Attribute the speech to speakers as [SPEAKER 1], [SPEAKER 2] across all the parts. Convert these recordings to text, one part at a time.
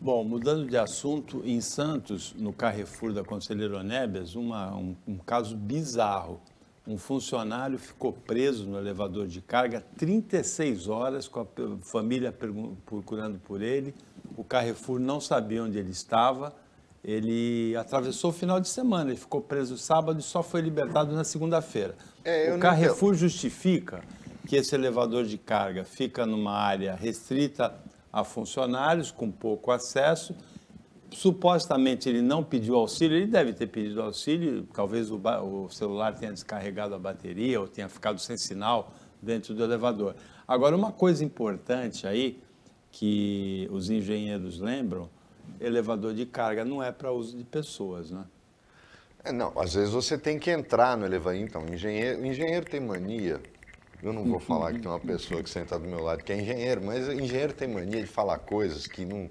[SPEAKER 1] Bom, mudando de assunto, em Santos, no Carrefour da Conselheiro Nébias, uma, um, um caso bizarro. Um funcionário ficou preso no elevador de carga 36 horas, com a família procurando por ele. O Carrefour não sabia onde ele estava. Ele atravessou o final de semana, ele ficou preso sábado e só foi libertado na segunda-feira.
[SPEAKER 2] É, o Carrefour
[SPEAKER 1] justifica que esse elevador de carga fica numa área restrita a funcionários, com pouco acesso. Supostamente ele não pediu auxílio, ele deve ter pedido auxílio, talvez o, o celular tenha descarregado a bateria ou tenha ficado sem sinal dentro do elevador. Agora, uma coisa importante aí, que os engenheiros lembram, elevador de carga não é para uso de pessoas, né?
[SPEAKER 2] É, não, às vezes você tem que entrar no elevador. Então, engenheiro, o engenheiro tem mania eu não vou falar que tem uma pessoa que senta do meu lado que é engenheiro, mas engenheiro tem mania de falar coisas que não.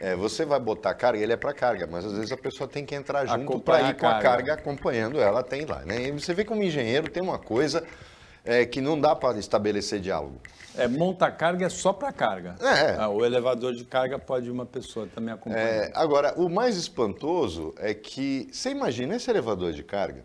[SPEAKER 2] É, você vai botar carga, ele é para carga, mas às vezes a pessoa tem que entrar junto para ir com a carga acompanhando ela, tem lá. Né? E você vê que um engenheiro tem uma coisa é, que não dá para estabelecer diálogo. É, monta carga é só
[SPEAKER 1] para carga. É. Ah, o elevador de carga pode uma pessoa também acompanhar. É,
[SPEAKER 2] agora, o mais espantoso é que, você imagina esse elevador de carga,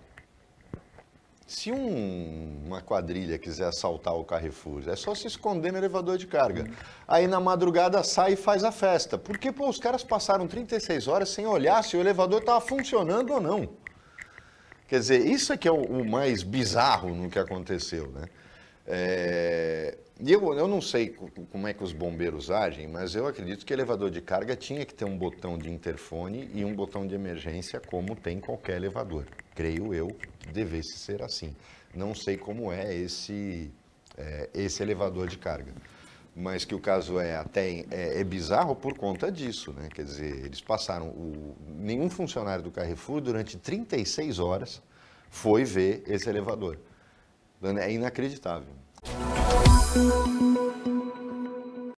[SPEAKER 2] se um, uma quadrilha quiser assaltar o Carrefour, é só se esconder no elevador de carga. Aí na madrugada sai e faz a festa. Porque pô, os caras passaram 36 horas sem olhar se o elevador estava funcionando ou não. Quer dizer, isso é que é o, o mais bizarro no que aconteceu, né? É, eu, eu não sei como é que os bombeiros agem, mas eu acredito que elevador de carga tinha que ter um botão de interfone e um botão de emergência, como tem qualquer elevador creio eu, devesse ser assim. Não sei como é esse, é, esse elevador de carga. Mas que o caso é até é, é, bizarro por conta disso, né? Quer dizer, eles passaram. O, nenhum funcionário do Carrefour durante 36 horas foi ver esse elevador. É inacreditável.